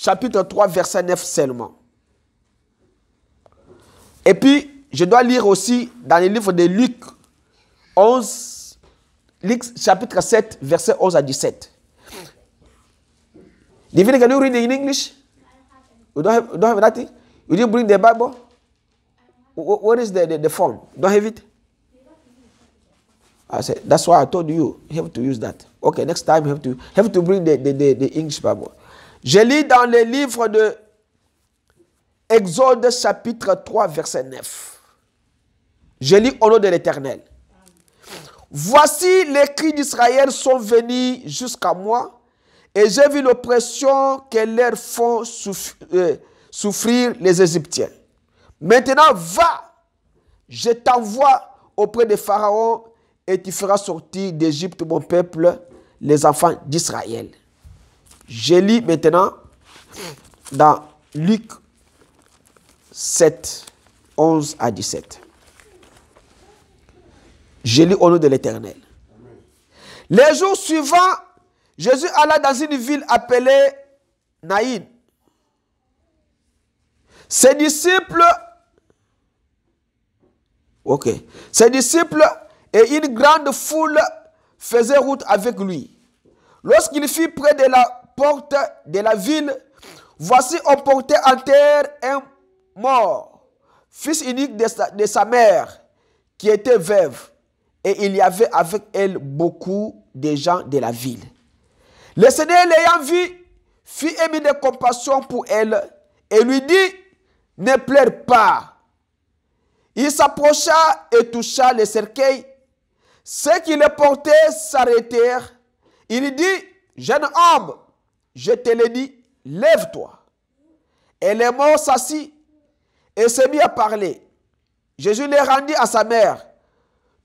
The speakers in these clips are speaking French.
chapitre 3, verset 9 seulement. Et puis, je dois lire aussi dans le livre de Luc 11, Luc chapitre 7, verset 11 à 17. Divine, can you read in English? You don't have, you don't have nothing? You didn't bring the Bible? What is the, the, phone? You don't have it? I said, that's why I told you, you have to use that. Okay, next time you have to, have to bring the English Bible. Je lis dans le livre de Exode chapitre 3 verset 9. Je lis au nom de l'Éternel. Voici les cris d'Israël sont venus jusqu'à moi et j'ai vu l'oppression que leur font euh, souffrir les Égyptiens. Maintenant, va, je t'envoie auprès de Pharaon et tu feras sortir d'Égypte mon peuple, les enfants d'Israël. Je lis maintenant dans Luc 7, 11 à 17. Je lis au nom de l'Éternel. Les jours suivants, Jésus alla dans une ville appelée Naïn. Ses disciples, ok, ses disciples et une grande foule faisaient route avec lui. Lorsqu'il fut près de la porte de la ville, voici on portait en terre un mort, fils unique de sa, mère, qui était veuve, et il y avait avec elle beaucoup de gens de la ville. Le Seigneur l'ayant vu, fit émis de compassion pour elle, et lui dit, ne pleure pas. Il s'approcha et toucha le cercueil. Ceux qui le portaient s'arrêtèrent. Il dit, jeune homme, je te l'ai dit, lève-toi. Et les morts s'assit et se mit à parler. Jésus les rendit à sa mère.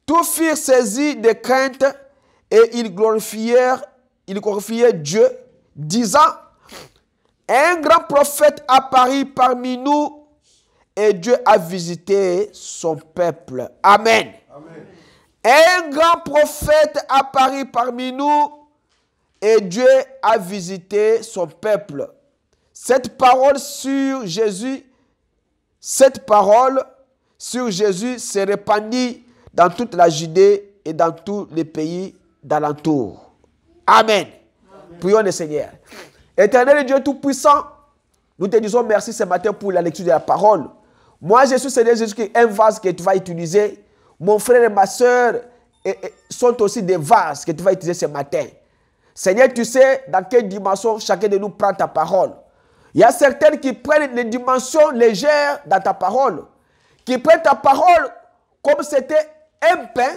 Tous furent saisis de crainte et ils glorifièrent, ils glorifièrent Dieu, disant, un grand prophète apparaît parmi nous et Dieu a visité son peuple. Amen. Un grand prophète apparaît parmi nous et Dieu a visité son peuple. Cette parole sur Jésus, cette parole sur Jésus se répandit dans toute la Judée et dans tous les pays d'alentour. Amen. Prions le Seigneur. Éternel Dieu Tout-Puissant, nous te disons merci ce matin pour la lecture de la parole. Moi, Jésus, Seigneur Jésus, qui un vase que tu vas utiliser. Mon frère et ma soeur sont aussi des vases que tu vas utiliser ce matin. Seigneur, tu sais dans quelle dimension chacun de nous prend ta parole. Il y a certaines qui prennent les dimensions légères dans ta parole, qui prennent ta parole comme c'était un pain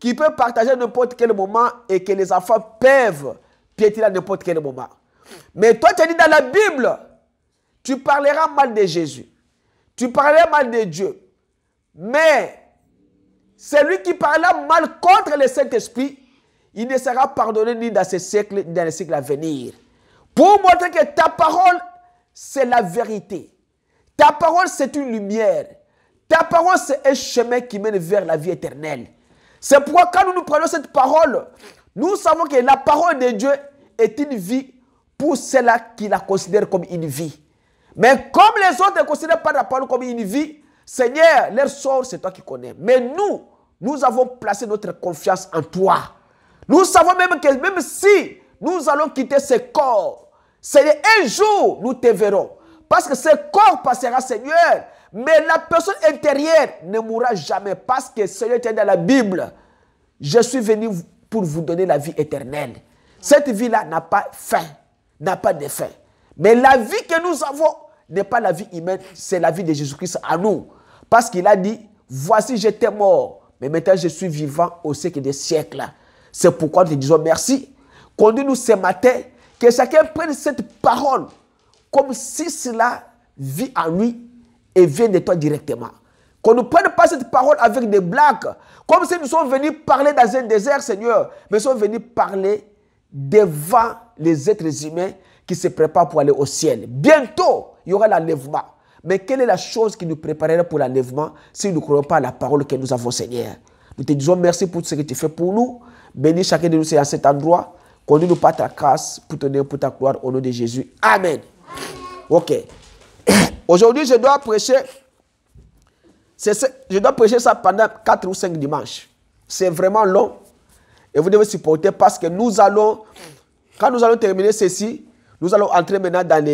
qui peut partager à n'importe quel moment et que les enfants peuvent piétiner à n'importe quel moment. Mais toi, tu as dit dans la Bible, tu parleras mal de Jésus, tu parleras mal de Dieu, mais celui qui parlera mal contre le Saint-Esprit, il ne sera pardonné ni dans ce siècle, ni dans les siècle à venir. Pour montrer que ta parole, c'est la vérité. Ta parole, c'est une lumière. Ta parole, c'est un chemin qui mène vers la vie éternelle. C'est pourquoi quand nous nous prenons cette parole, nous savons que la parole de Dieu est une vie pour ceux-là qui la considèrent comme une vie. Mais comme les autres ne considèrent pas la parole comme une vie, Seigneur, leur sort, c'est toi qui connais. Mais nous, nous avons placé notre confiance en toi. Nous savons même que même si nous allons quitter ce corps, c'est un jour nous te verrons. Parce que ce corps passera, Seigneur. Mais la personne intérieure ne mourra jamais. Parce que Seigneur es dans la Bible. Je suis venu pour vous donner la vie éternelle. Cette vie-là n'a pas fin, n'a pas de fin. Mais la vie que nous avons n'est pas la vie humaine, c'est la vie de Jésus-Christ à nous. Parce qu'il a dit, voici j'étais mort, mais maintenant je suis vivant au siècle des siècles. C'est pourquoi nous te disons merci. Conduis-nous ce matin, que chacun prenne cette parole comme si cela vit en lui et vient de toi directement. Qu'on ne prenne pas cette parole avec des blagues, comme si nous sommes venus parler dans un désert, Seigneur, mais nous sommes venus parler devant les êtres humains qui se préparent pour aller au ciel. Bientôt, il y aura l'enlèvement. Mais quelle est la chose qui nous préparera pour l'enlèvement si nous ne croyons pas à la parole que nous avons, Seigneur Nous te disons merci pour ce que tu fais pour nous. Bénis chacun de nous, c'est à cet endroit. Conduis-nous par ta grâce pour tenir pour ta gloire au nom de Jésus. Amen. Ok. Aujourd'hui, je dois prêcher. Je dois prêcher ça pendant 4 ou 5 dimanches. C'est vraiment long. Et vous devez supporter parce que nous allons, quand nous allons terminer ceci, nous allons entrer maintenant dans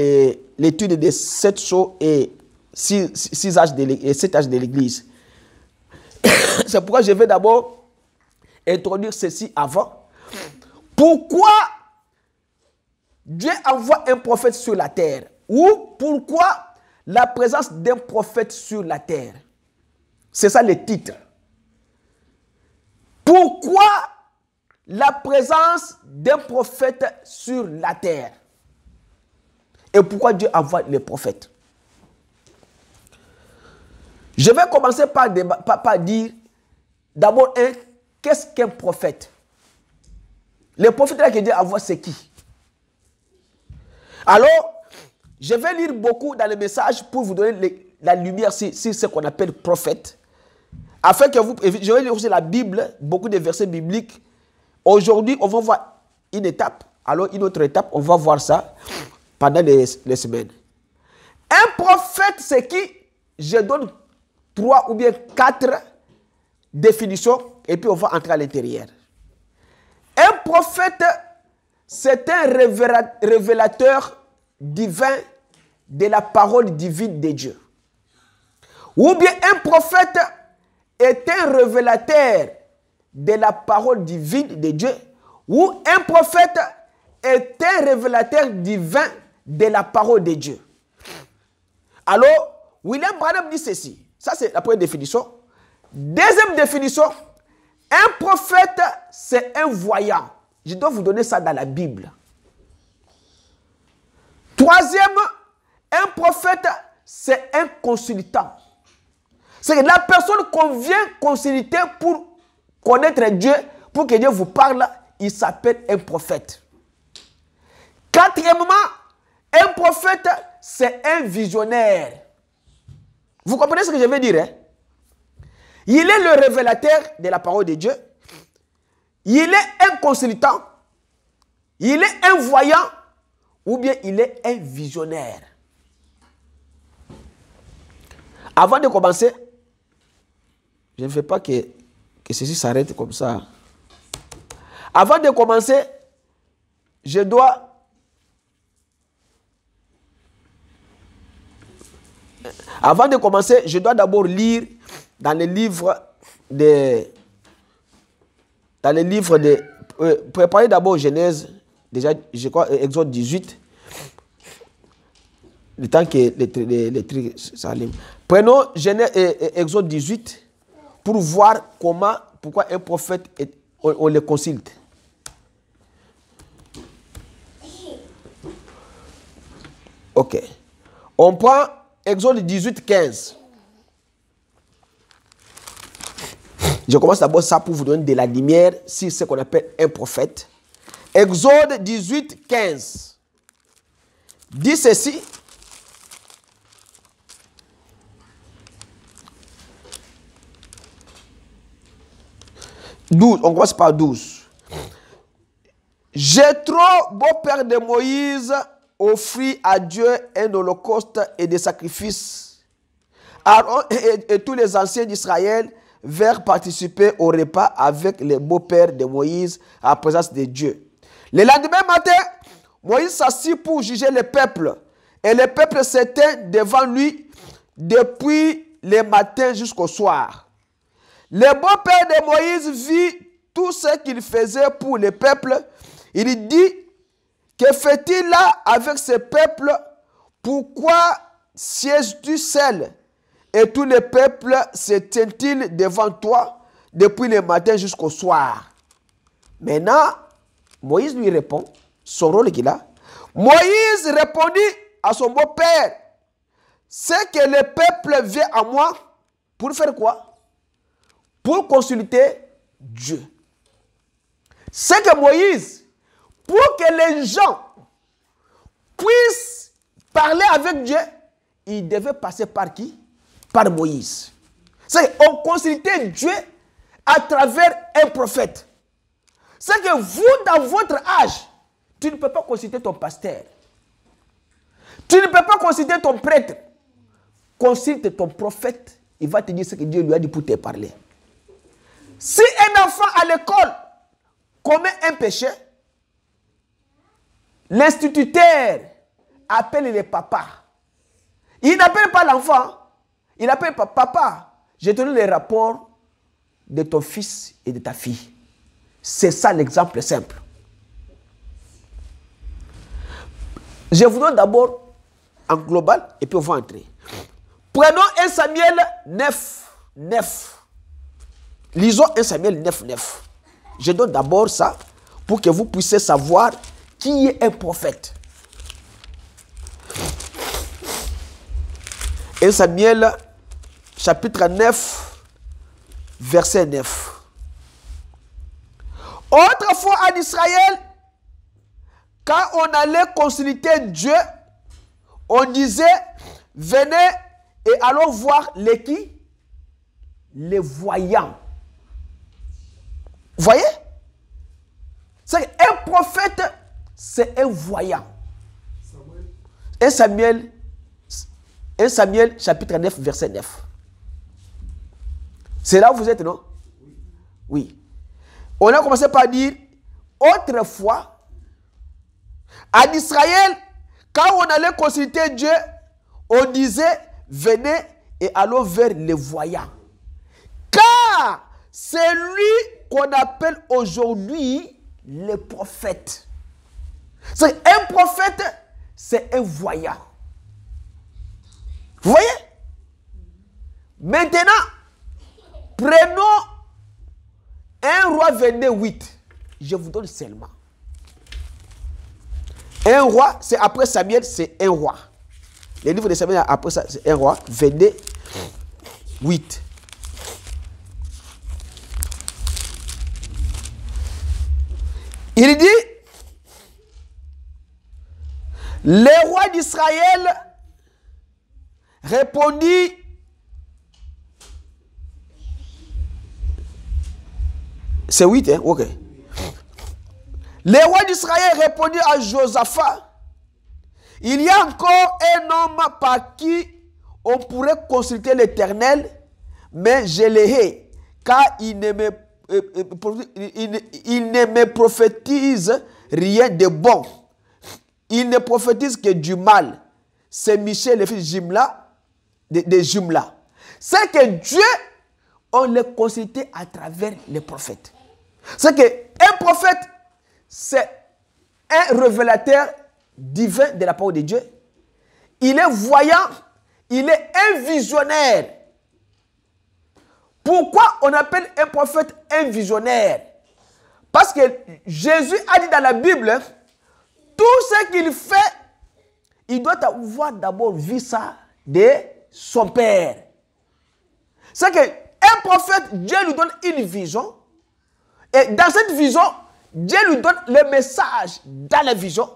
l'étude des 7 choses et 6, âges de l'Église. C'est pourquoi je vais d'abord introduire ceci avant. Pourquoi Dieu envoie un prophète sur la terre Ou pourquoi la présence d'un prophète sur la terre C'est ça le titre. Pourquoi la présence d'un prophète sur la terre Et pourquoi Dieu envoie les prophètes Je vais commencer par, dire d'abord un Qu'est-ce qu'un prophète Le prophète là qui à avoir c'est qui Alors, je vais lire beaucoup dans les messages pour vous donner la lumière sur, ce qu'on appelle prophète. Afin que vous. Je vais lire aussi la Bible, beaucoup de versets bibliques. Aujourd'hui, on va voir une étape. Alors, une autre étape, on va voir ça pendant les semaines. Un prophète, c'est qui Je donne trois ou bien quatre définitions et puis on va entrer à l'intérieur. Un prophète, c'est un révélateur divin de la parole divine de Dieu. Ou bien un prophète est un révélateur de la parole divine de Dieu. Ou un prophète est un révélateur divin de la parole de Dieu. Alors, William Branham dit ceci. Ça, c'est la première définition. Deuxième définition, un prophète, c'est un voyant. Je dois vous donner ça dans la Bible. Troisième, un prophète, c'est un consultant. C'est que la personne qu'on vient consulter pour connaître Dieu, pour que Dieu vous parle, il s'appelle un prophète. Quatrièmement, un prophète, c'est un visionnaire. Vous comprenez ce que je veux dire hein? Il est le révélateur de la parole de Dieu. Il est un consultant. Il est un voyant. Ou bien il est un visionnaire. Avant de commencer, je ne veux pas que, que ceci s'arrête comme ça. Avant de commencer, je dois Avant de commencer, je dois d'abord lire dans le livre de. Dans le livre de. Euh, préparez d'abord Genèse, déjà, je crois, euh, Exode 18. Le temps que les, les, trucs s'allument. Prenons Genèse, euh, Exode 18 pour voir comment, pourquoi un prophète, est, on, on le consulte. Ok. On prend Exode 18, 15. Je commence d'abord ça pour vous donner de la lumière sur ce qu'on appelle un prophète. Exode 18, 15 dit ceci. 12, on commence par 12. trop beau-père de Moïse, offrit à Dieu un holocauste et des sacrifices. Aaron et tous les anciens d'Israël vers participer au repas avec les beaux-pères de Moïse à la présence de Dieu. Le lendemain matin, Moïse s'assit pour juger le peuple. Et le peuple s'était devant lui depuis le matin jusqu'au soir. Le beau-père de Moïse vit tout ce qu'il faisait pour le peuple. Il dit, que fait-il là avec ce peuple Pourquoi sièges tu seul et tous les peuples se tiennent-ils devant toi depuis le matin jusqu'au soir Maintenant, Moïse lui répond, son rôle qu'il a. Moïse répondit à son beau-père, c'est que le peuple vient à moi pour faire quoi Pour consulter Dieu. C'est que Moïse, pour que les gens puissent parler avec Dieu, il devait passer par qui par Moïse. C'est on consultait Dieu à travers un prophète. C'est que vous, dans votre âge, tu ne peux pas consulter ton pasteur. Tu ne peux pas consulter ton prêtre. Consulte ton prophète. Il va te dire ce que Dieu lui a dit pour te parler. Si un enfant à l'école commet un péché, l'instituteur appelle les papa. Il n'appelle pas l'enfant, il appelle papa, j'ai tenu les rapports de ton fils et de ta fille. C'est ça l'exemple simple. Je vous donne d'abord en global et puis on va entrer. Prenons 1 Samuel 9, 9. Lisons 1 Samuel 9, 9. Je donne d'abord ça pour que vous puissiez savoir qui est un prophète. 1 Samuel chapitre 9, verset 9. Autrefois en Israël, quand on allait consulter Dieu, on disait, venez et allons voir les qui Les voyants. Vous voyez C'est un prophète, c'est un voyant. Samuel. Samuel, Samuel chapitre 9, verset 9. C'est là où vous êtes, non Oui. On a commencé par dire, autrefois, en Israël, quand on allait consulter Dieu, on disait, venez et allons vers les voyants. Car c'est lui qu'on appelle aujourd'hui le prophète. C'est un prophète, c'est un voyant. Vous voyez Maintenant, Prenons un roi vendez 8. Je vous donne seulement. Un roi, c'est après Samuel, c'est un roi. Les livres de Samuel, après ça, c'est un roi. venez. 8. Il dit, Les rois d'Israël répondit C'est 8, hein? Ok. Les rois d'Israël répondit à Josaphat Il y a encore un homme par qui on pourrait consulter l'Éternel, mais je l'ai car il ne, me, euh, euh, il ne prophétise rien de bon. Il ne prophétise que du mal. C'est Michel, le fils de Jimla, de, C'est que Dieu, on le consulté à travers les prophètes. C'est qu'un prophète, c'est un révélateur divin de la parole de Dieu. Il est voyant, il est un visionnaire. Pourquoi on appelle un prophète un visionnaire Parce que Jésus a dit dans la Bible, tout ce qu'il fait, il doit avoir d'abord vu ça de son Père. C'est qu'un prophète, Dieu lui donne une vision, et dans cette vision, Dieu lui donne le message dans la vision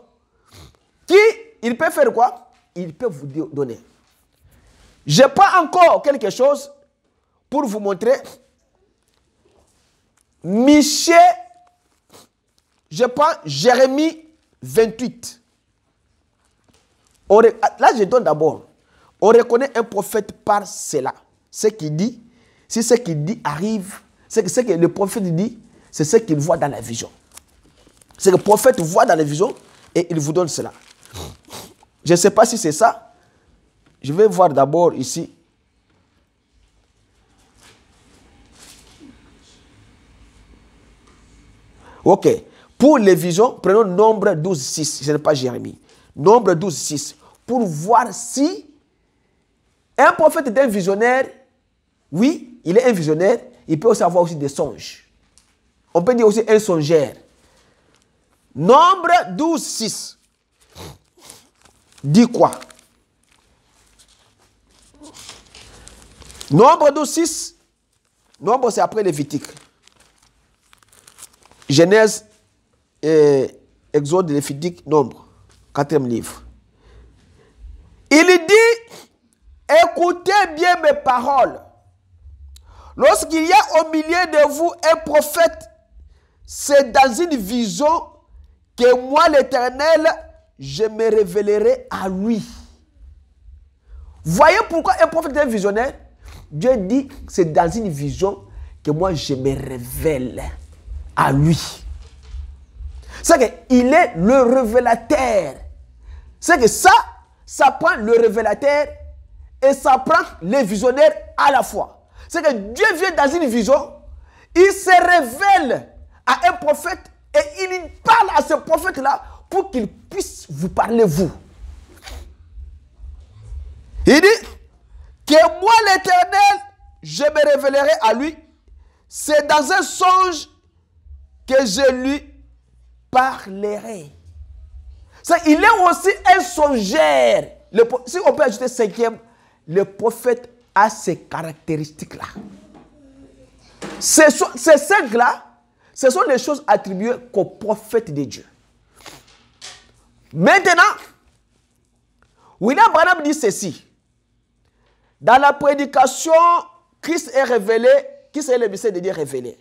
qui, il peut faire quoi Il peut vous donner. Je prends encore quelque chose pour vous montrer. Michel, je prends Jérémie 28. Ah, là, je donne d'abord. On reconnaît un prophète par cela. Ce qu'il dit, si ce qu'il dit arrive, C'est ce que le prophète dit, c'est ce qu'il voit dans la vision. C'est que le prophète voit dans la vision et il vous donne cela. Je ne sais pas si c'est ça. Je vais voir d'abord ici. Ok. Pour les visions, prenons nombre 12, 6. Ce n'est pas Jérémie. Nombre 12, 6. Pour voir si un prophète est un visionnaire, oui, il est un visionnaire, il peut aussi avoir aussi des songes. On peut dire aussi un songère. Nombre 12, 6. Dit quoi Nombre 12, 6. Nombre, c'est après Lévitique. Genèse, et Exode, Lévitique, Nombre. Quatrième livre. Il dit, écoutez bien mes paroles. Lorsqu'il y a au milieu de vous un prophète c'est dans une vision que moi, l'Éternel, je me révélerai à lui. Voyez pourquoi un prophète est visionnaire. Dieu dit, c'est dans une vision que moi, je me révèle à lui. C'est qu'il est le révélateur. C'est que ça, ça prend le révélateur et ça prend les visionnaires à la fois. C'est que Dieu vient dans une vision, il se révèle à un prophète et il parle à ce prophète-là pour qu'il puisse vous parler, vous. Il dit que moi, l'Éternel, je me révélerai à lui. C'est dans un songe que je lui parlerai. Ça, il est aussi un songeur. Le, si on peut ajouter cinquième, le prophète a ces caractéristiques-là. Ces, ces cinq-là, ce sont les choses attribuées qu'aux prophètes de Dieu. Maintenant, William Branham dit ceci. Dans la prédication, Christ est révélé, Qui c'est le mystère de Dieu révélé.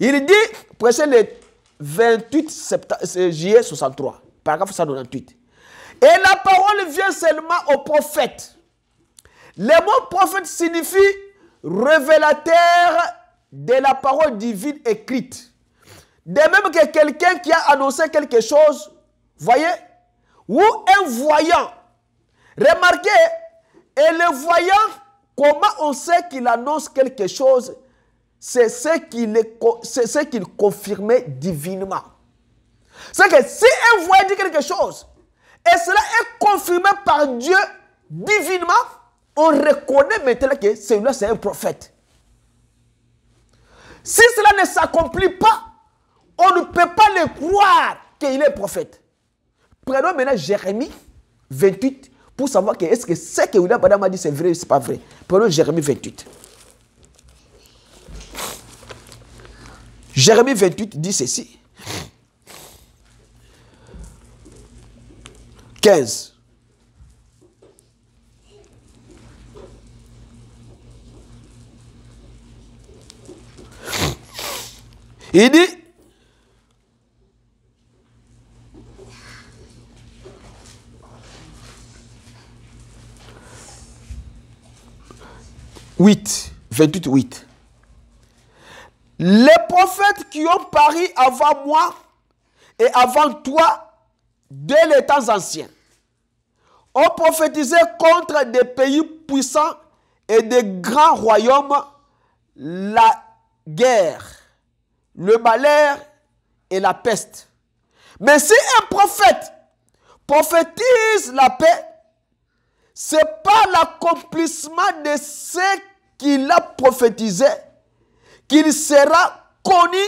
Il dit, prêchez le 28 euh, juillet 63, paragraphe 198. Et la parole vient seulement au prophète. Le mot prophète signifie révélateur de la parole divine écrite. De même que quelqu'un qui a annoncé quelque chose, voyez, ou un voyant. Remarquez, et le voyant, comment on sait qu'il annonce quelque chose C'est ce qu'il ce confirmait divinement. C'est que si un voyant dit quelque chose, et cela est confirmé par Dieu divinement, on reconnaît maintenant que celui-là, c'est un prophète. Si cela ne s'accomplit pas, on ne peut pas le croire qu'il est prophète. Prenons maintenant Jérémie 28 pour savoir que est-ce que ce que William Branham a dit c'est vrai ou c'est pas vrai. Prenons Jérémie 28. Jérémie 28 dit ceci. 15. Il dit, 8, 28, 8. Les prophètes qui ont pari avant moi et avant toi, dès les temps anciens, ont prophétisé contre des pays puissants et des grands royaumes la guerre, le malheur et la peste. Mais si un prophète prophétise la paix, c'est par l'accomplissement de ce qu'il a prophétisé qu'il sera connu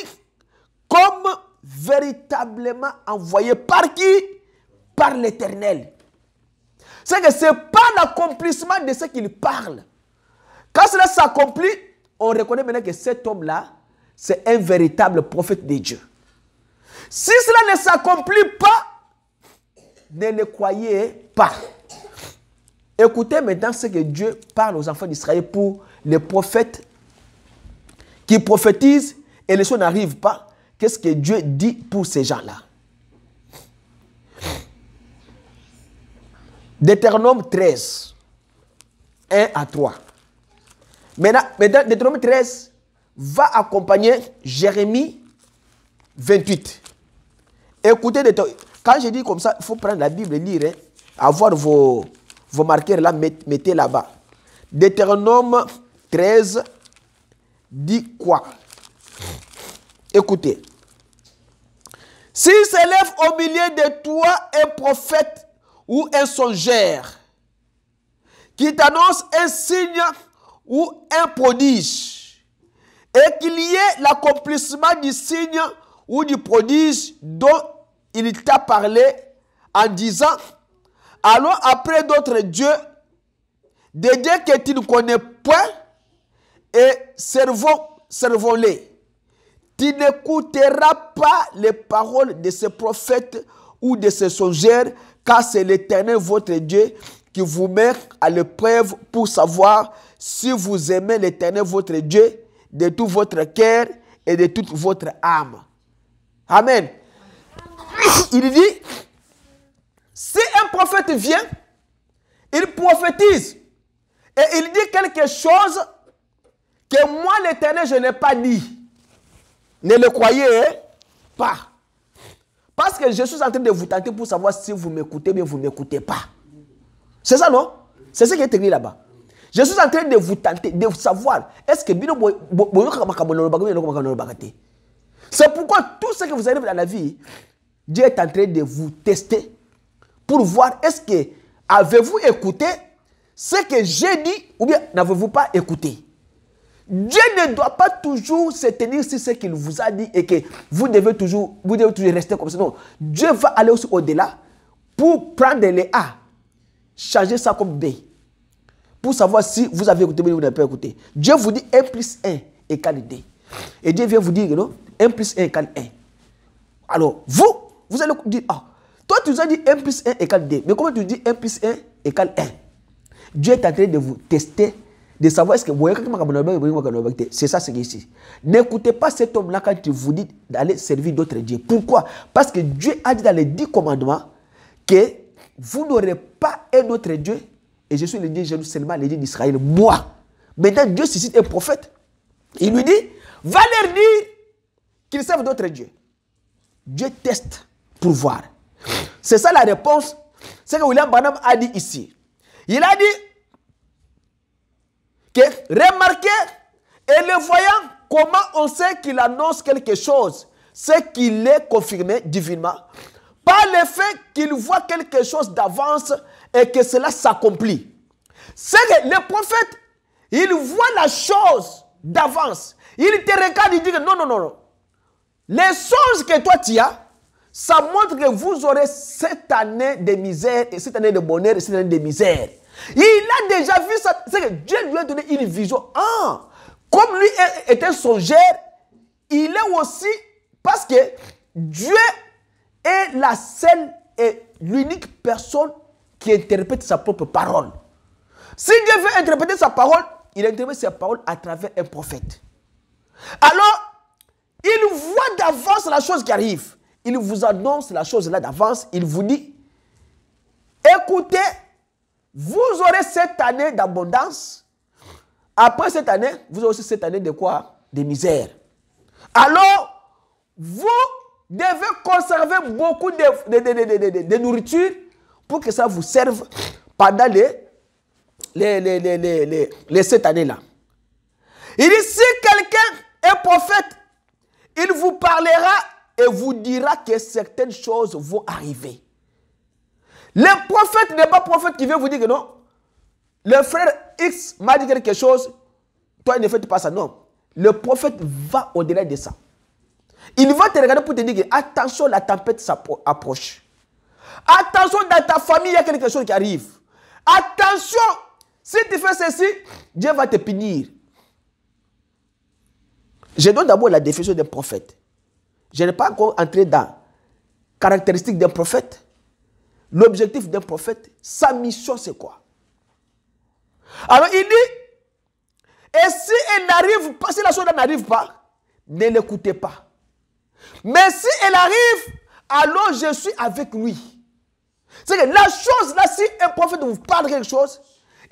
comme véritablement envoyé. Par qui Par l'Éternel. C'est que c'est pas l'accomplissement de ce qu'il parle. Quand cela s'accomplit, on reconnaît maintenant que cet homme-là, c'est un véritable prophète de Dieu. Si cela ne s'accomplit pas, ne le croyez pas. Écoutez maintenant ce que Dieu parle aux enfants d'Israël pour les prophètes qui prophétisent et les choses n'arrivent pas. Qu'est-ce que Dieu dit pour ces gens-là Deutéronome 13, 1 à 3. Maintenant, maintenant Deutéronome 13 va accompagner Jérémie 28. Écoutez, quand je dis comme ça, il faut prendre la Bible et lire, hein, avoir vos, vous marquez là, mettez là-bas. Deutéronome 13 dit quoi Écoutez. S'il s'élève au milieu de toi un prophète ou un songeur qui t'annonce un signe ou un prodige et qu'il y ait l'accomplissement du signe ou du prodige dont il t'a parlé en disant Allons après d'autres dieux, des dieux que tu ne connais point, et servons, les Tu n'écouteras pas les paroles de ces prophètes ou de ces songeurs, car c'est l'Éternel votre Dieu qui vous met à l'épreuve pour savoir si vous aimez l'Éternel votre Dieu de tout votre cœur et de toute votre âme. Amen. Il dit, si un prophète vient, il prophétise et il dit quelque chose que moi, l'Éternel, je n'ai pas dit. Ne le croyez pas. Parce que je suis en train de vous tenter pour savoir si vous m'écoutez bien, vous ne m'écoutez pas. C'est ça, non C'est ce qui est écrit là-bas. Je suis en train de vous tenter, de vous savoir, est-ce que C'est pourquoi tout ce que vous arrive dans la vie, Dieu est en train de vous tester pour voir est-ce que avez-vous écouté ce que j'ai dit ou bien n'avez-vous pas écouté. Dieu ne doit pas toujours se tenir sur ce qu'il vous a dit et que vous devez toujours, vous devez toujours rester comme ça. Non, Dieu va aller aussi au-delà pour prendre les A, changer ça comme B, pour savoir si vous avez écouté ou vous n'avez pas écouté. Dieu vous dit 1 plus 1 égale 2. Et Dieu vient vous dire, non, 1 plus 1 égale 1. Alors, vous, vous allez dire, ah, toi, tu nous as dit 1 plus 1 égale 2. Mais comment tu dis 1 plus 1 égale 1 Dieu est en train de vous tester, de savoir est-ce que vous voyez C'est ça, ce c'est ici. N'écoutez pas cet homme-là quand il vous dit d'aller servir d'autres dieux. Pourquoi Parce que Dieu a dit dans les 10 commandements que vous n'aurez pas un autre Dieu. Et je suis le Dieu seulement le Dieu d'Israël. Moi. Maintenant, Dieu suscite un prophète. Il lui dit, va leur dire qu'ils servent d'autres dieux. Dieu teste pour voir. C'est ça la réponse. C'est que William Branham a dit ici. Il a dit que remarquez et le voyant, comment on sait qu'il annonce quelque chose C'est qu'il est confirmé divinement par le fait qu'il voit quelque chose d'avance et que cela s'accomplit. C'est que le prophète, il voit la chose d'avance. Il te regarde, et dit que non, non, non, non. Les choses que toi tu as, ça montre que vous aurez cette année de misère, et cette année de bonheur, et cette année de misère. il a déjà vu ça. C'est que Dieu lui a donné une vision. Ah, comme lui était songeur, il est aussi parce que Dieu est la seule et l'unique personne qui interprète sa propre parole. Si Dieu veut interpréter sa parole, il interprète sa parole à travers un prophète. Alors, il voit d'avance la chose qui arrive il vous annonce la chose là d'avance, il vous dit, écoutez, vous aurez cette année d'abondance, après cette année, vous aurez aussi cette année de quoi De misère. Alors, vous devez conserver beaucoup de, nourriture pour que ça vous serve pendant les, les, les, cette année-là. Il dit, si quelqu'un est prophète, il vous parlera et vous dira que certaines choses vont arriver. Le prophète n'est pas prophète qui vient vous dire que non. Le frère X m'a dit quelque chose. Toi, ne fais pas ça. Non. Le prophète va au-delà de ça. Il va te regarder pour te dire que attention, la tempête s'approche. Attention, dans ta famille, il y a quelque chose qui arrive. Attention, si tu fais ceci, Dieu va te punir. Je donne d'abord la définition des prophètes. Je n'ai pas encore entré dans caractéristiques d'un prophète, l'objectif d'un prophète, sa mission c'est quoi Alors il dit, et si elle n'arrive pas, si la chose n'arrive pas, ne l'écoutez pas. Mais si elle arrive, alors je suis avec lui. C'est que la chose là, si un prophète vous parle quelque chose,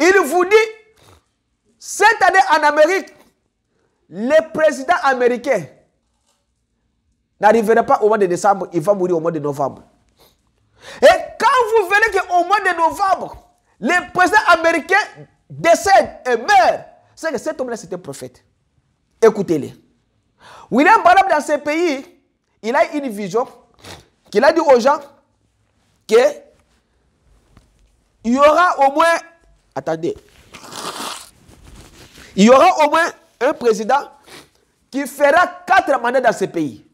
il vous dit, cette année en Amérique, les présidents américains, n'arrivera pas au mois de décembre, il va mourir au mois de novembre. Et eh, quand vous verrez qu'au mois de novembre, le président américain décède et meurt, c'est que cet homme-là, c'était prophète. Écoutez-le. William Barnum, dans ce pays, il a une vision qu'il a dit aux gens que il y aura au moins, attendez, il y aura au moins un président qui fera quatre mandats dans ce pays.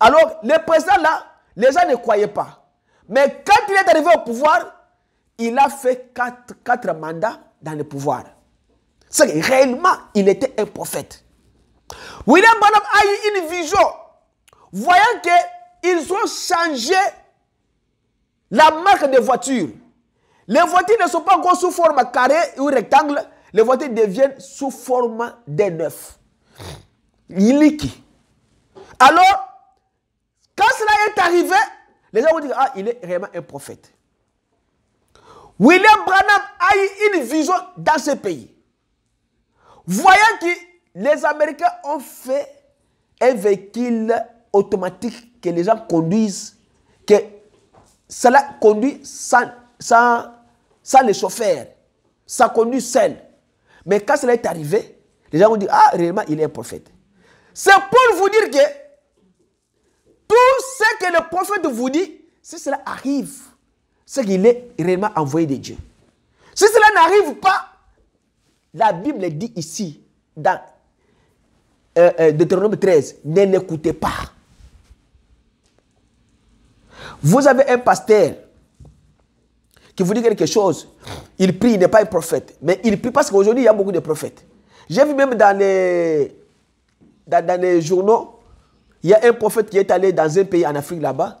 Alors, le président là, les gens ne croyaient pas. Mais quand il est arrivé au pouvoir, il a fait quatre, quatre mandats dans le pouvoir. C'est que réellement, il était un prophète. William Bonham a eu une vision, voyant qu'ils ont changé la marque des voitures. Les voitures ne sont pas encore sous forme carré ou rectangle, les voitures deviennent sous forme y a qui Alors, quand cela est arrivé, les gens vont dire, ah, il est réellement un prophète. William Branham a eu une vision dans ce pays. Voyant que les Américains ont fait un véhicule automatique que les gens conduisent, que cela conduit sans, sans, sans les chauffeur, ça conduit seul. Mais quand cela est arrivé, les gens vont dire « ah, réellement, il est un prophète. C'est pour vous dire que tout ce que le prophète vous dit, si cela arrive, c'est qu'il est réellement envoyé de Dieu. Si cela n'arrive pas, la Bible dit ici, dans euh, euh, Deutéronome 13, ne l'écoutez pas. Vous avez un pasteur qui vous dit quelque chose. Il prie, il n'est pas un prophète. Mais il prie parce qu'aujourd'hui, il y a beaucoup de prophètes. J'ai vu même dans les, dans les journaux, il y a un prophète qui est allé dans un pays en Afrique là-bas.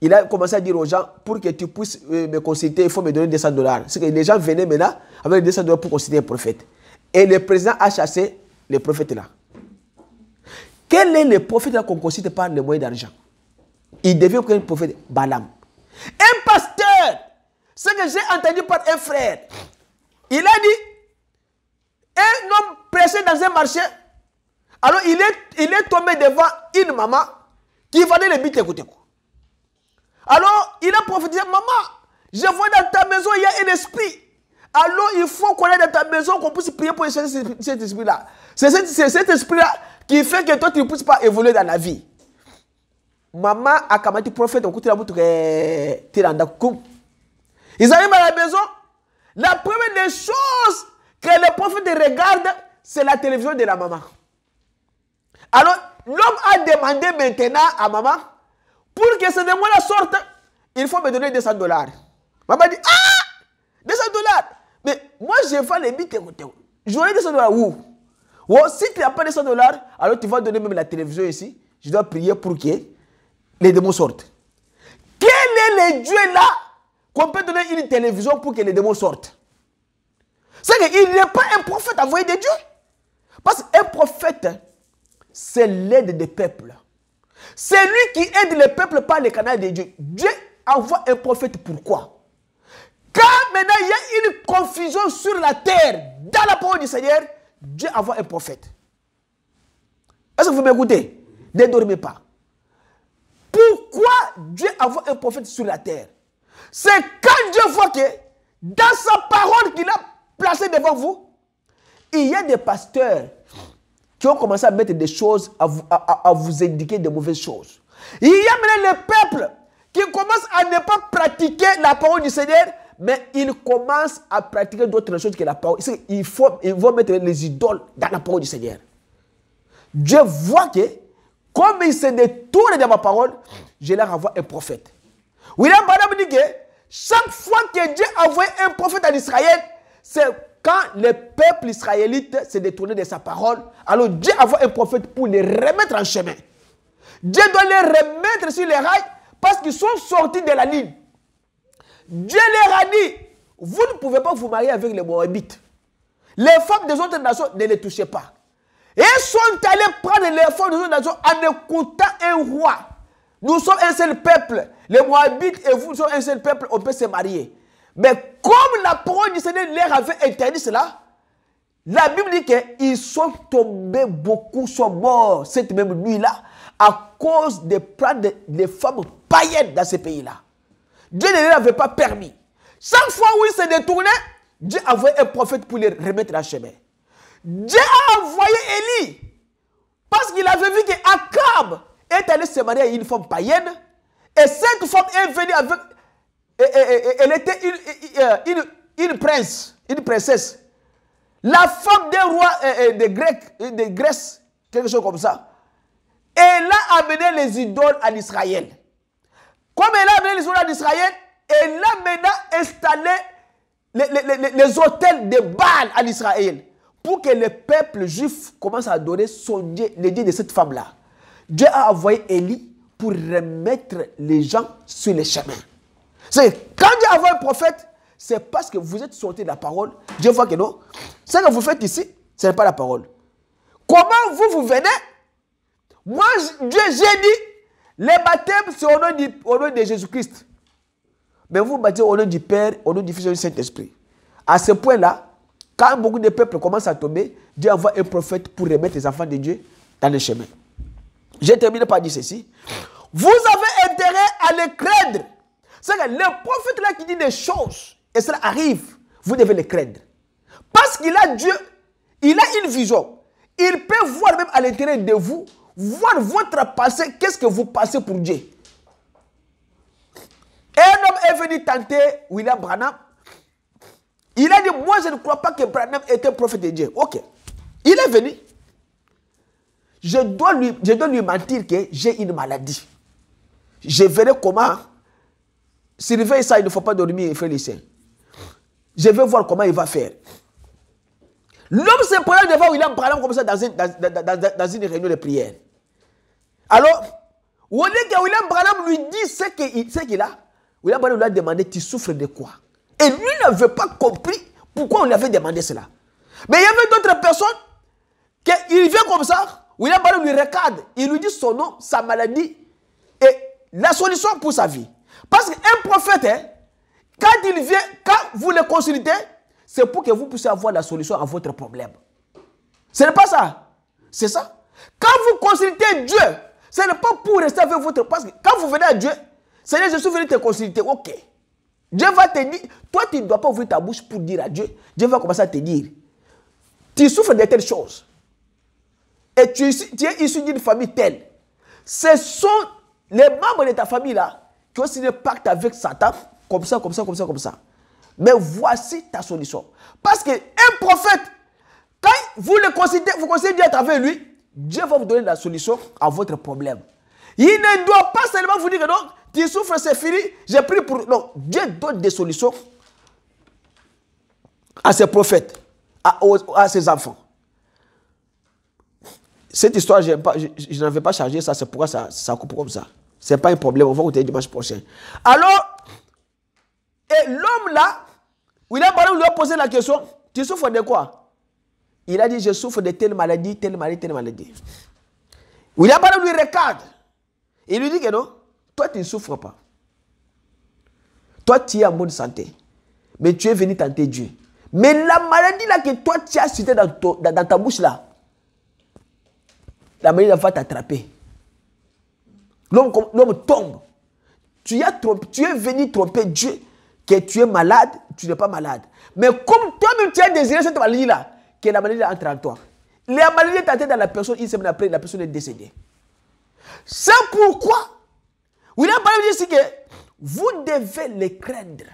Il a commencé à dire aux gens, pour que tu puisses euh, me consulter, il faut me donner 200 dollars. C'est que les gens venaient maintenant avec 200 dollars pour consulter un prophète. Et le président a chassé les prophètes là. Quel est le prophète qu'on consulte par le moyen d'argent Il devient un prophète Balaam. Un pasteur, ce que j'ai entendu par un frère, il a dit, un homme pressé dans un marché, alors, il est, il est tombé devant une maman qui vendait les Alors, il a prophétisé, maman, je vois dans ta maison, il y a un esprit. Alors, il faut qu'on ait dans ta maison qu'on puisse prier pour cet esprit-là. C'est cet, esprit-là qui fait que toi, tu ne puisses pas évoluer dans la vie. Maman a kamati prophète, on la Ils arrivent à la maison. La première des choses que le prophète regarde, c'est la télévision de la maman. Alors, l'homme a demandé maintenant à maman, pour que ce démon-là sorte, il faut me donner 200 dollars. Maman dit, ah 200 dollars Mais moi, je vais les bits Je J'aurai 200 dollars où Si tu n'as pas 200 dollars, alors tu vas donner même la télévision ici. Je dois prier pour que les démons sortent. Quel est le Dieu là qu'on peut donner une télévision pour que les démons sortent C'est qu'il n'est pas un prophète envoyé des dieux. Parce qu'un prophète, c'est l'aide des peuples. C'est lui qui aide les peuples par le canal de Dieu. Dieu envoie un prophète pourquoi Quand maintenant il y a une confusion sur la terre, dans la parole du Seigneur, Dieu envoie un prophète. Est-ce que vous m'écoutez Ne dormez pas. Pourquoi Dieu envoie un prophète sur la terre C'est quand Dieu voit que dans sa parole qu'il a placée devant vous, il y a des pasteurs qui ont commencé à mettre des choses, à vous, indiquer des mauvaises choses. Il y a maintenant le peuple qui commence à ne pas pratiquer la parole du Seigneur, mais il commence à pratiquer d'autres choses que la parole. Il faut, ils vont mettre les idoles dans la parole du Seigneur. Dieu voit que, comme il se détournent de ma parole, je leur envoie un prophète. William me dit que chaque fois que Dieu envoyé un prophète à Israël, c'est quand le peuple israélite s'est détourné de sa parole, alors Dieu a vu un prophète pour les remettre en chemin. Dieu doit les remettre sur les rails parce qu'ils sont sortis de la ligne. Dieu leur a dit, vous ne pouvez pas vous marier avec les Moabites. Les femmes des autres nations, ne les touchez pas. Et sont allés prendre les femmes des autres nations en écoutant un roi. Nous sommes un seul peuple. Les Moabites et vous sommes un seul peuple. On peut se marier. Mais comme la parole du Seigneur leur avait interdit cela, la Bible dit qu'ils sont tombés, beaucoup sont morts cette même nuit-là à cause des plans des, femmes païennes dans ces pays-là. Dieu ne leur avait pas permis. Chaque fois où ils se détournaient, Dieu avait un prophète pour les remettre en chemin. Dieu a envoyé Élie parce qu'il avait vu qu'Akab est allé se marier à une femme païenne et cette femme est venue avec, elle était euh, une, prince, une princesse. La femme des rois euh, euh, de Grecs, de Grèce quelque chose comme ça. Elle a amené les idoles à l'israël Comme elle a amené les idoles à l'israël elle a maintenant installé les, les, hôtels de Baal à l'israël pour que le peuple juif commence à adorer son Dieu, le Dieu de cette femme-là. Dieu a envoyé Élie pour remettre les gens sur les chemins. C'est quand Dieu a un prophète, c'est parce que vous êtes sorti de la parole. Dieu voit que non. Ce que vous faites ici, ce n'est pas la parole. Comment vous, vous venez Moi, Dieu, j'ai dit, les baptêmes, c'est au nom, de Jésus-Christ. Mais vous baptisez au nom du Père, au nom du Fils et du Saint-Esprit. À ce point-là, quand beaucoup de peuples commencent à tomber, Dieu envoie un prophète pour remettre les enfants de Dieu dans le chemin. J'ai termine par dire ceci. Vous avez intérêt à les craindre c'est que le prophète là qui dit des choses, et cela arrive, vous devez le craindre. Parce qu'il a Dieu, il a une vision. Il peut voir même à l'intérieur de vous, voir votre passé, qu'est-ce que vous passez pour Dieu. Un homme est venu tenter William Branham. Il a dit, moi je ne crois pas que Branham était prophète de Dieu. Ok. Il est venu. Je dois lui, je dois lui mentir que j'ai une maladie. Je verrai comment veut ça, il ne faut pas dormir, frère les saints. Je vais voir comment il va faire. L'homme se prend devant William Branham comme ça dans une, réunion de prière. Alors, on que William Branham lui dit ce qu'il a. William Branham lui a demandé Tu souffres de quoi Et lui n'avait pas compris pourquoi on lui avait demandé cela. Mais il y avait d'autres personnes qui vient comme ça. William Branham lui regarde. Il lui dit son nom, sa maladie et la solution pour sa vie. Parce qu'un prophète, hein, quand il vient, quand vous le consultez, c'est pour que vous puissiez avoir la solution à votre problème. Ce n'est pas ça. C'est ça. Quand vous consultez Dieu, ce n'est pas pour rester avec votre... Parce que quand vous venez à Dieu, Seigneur, je suis venu te consulter. Ok. Dieu va te dire, toi tu ne dois pas ouvrir ta bouche pour dire à Dieu. Dieu va commencer à te dire, tu souffres de telles choses. Et tu, tu es issu d'une famille telle. Ce sont les membres de ta famille là tu as signé pacte avec Satan, comme ça, comme ça, comme ça, comme ça. Mais voici ta solution. Parce qu'un prophète, quand vous le considérez, vous considérez Dieu à lui, Dieu va vous donner la solution à votre problème. Il ne doit pas seulement vous dire que non, tu souffres, c'est fini, j'ai pris pour. Non, Dieu donne des solutions à ses prophètes, à, ses enfants. Cette histoire, je, n'avais pas chargé ça, c'est pourquoi ça, ça coupe comme ça. C'est pas un problème, on va dire dimanche prochain. Alors, et l'homme là, William Baron lui a posé la question, tu souffres de quoi Il a dit, je souffre de telle maladie, telle maladie, telle maladie. William Baron lui regarde. Il lui dit que non, toi tu ne souffres pas. Toi tu es en bonne santé. Mais tu es venu tenter Dieu. Mais la maladie là que toi tu as citée dans, dans, ta bouche là, la maladie va t'attraper. L'homme tombe. Tu, as es venu tromper Dieu, que tu es malade, tu n'es pas malade. Mais comme toi-même, tu as désiré cette maladie-là, que la maladie entre en toi. La maladie est entrée dans la personne, une semaine après, la personne est décédée. C'est pourquoi William Paul dit c'est que vous devez le craindre.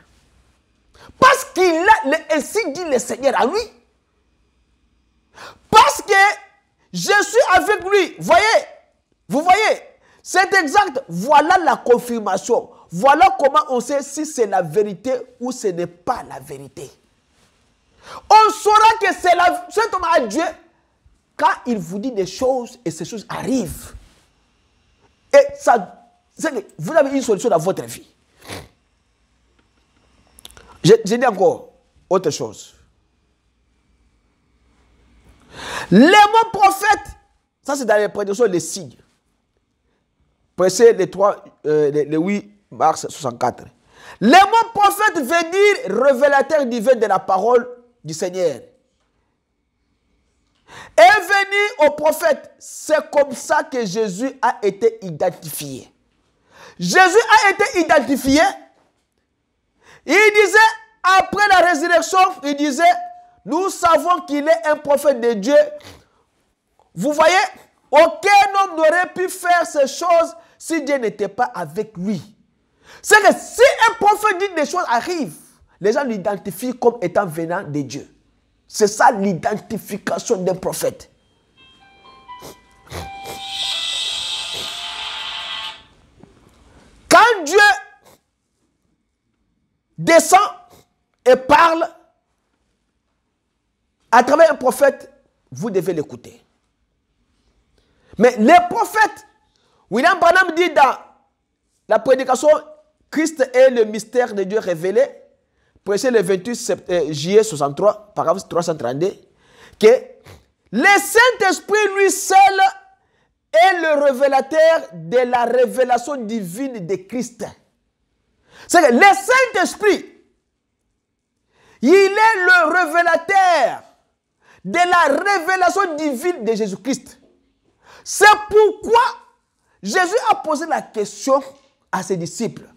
Parce qu'il a le, ainsi dit le Seigneur à lui. Parce que je suis avec lui. Voyez, vous voyez, c'est exact. Voilà la confirmation. Voilà comment on sait si c'est la vérité ou ce n'est pas la vérité. On saura que c'est la, cet homme à Dieu quand il vous dit des choses et ces choses arrivent. Et ça, vous avez une solution dans votre vie. J'ai dit encore autre chose. Les mots prophètes, ça c'est dans les prédictions, les signes. Verset les 8 euh, mars 64. Les mots prophètes, veut dire révélateur divin de la parole du Seigneur. Est venu au prophète. C'est comme ça que Jésus a été identifié. Jésus a été identifié. Il disait, après la résurrection, il disait, nous savons qu'il est un prophète de Dieu. Vous voyez, aucun homme n'aurait pu faire ces choses si Dieu n'était pas avec lui. C'est que si un prophète dit des choses arrivent, les gens l'identifient comme étant venant de Dieu. C'est ça l'identification d'un prophète. Quand Dieu descend et parle à travers un prophète, vous devez l'écouter. Mais les prophètes, William Branham dit dans la prédication Christ est le mystère de Dieu révélé, prêché le 28 euh, juillet 63, paragraphe 332, que le Saint-Esprit lui seul est le révélateur de la révélation divine de Christ. C'est que le Saint-Esprit, il est le révélateur de la révélation divine de Jésus-Christ. C'est pourquoi Jésus a posé la question à ses disciples.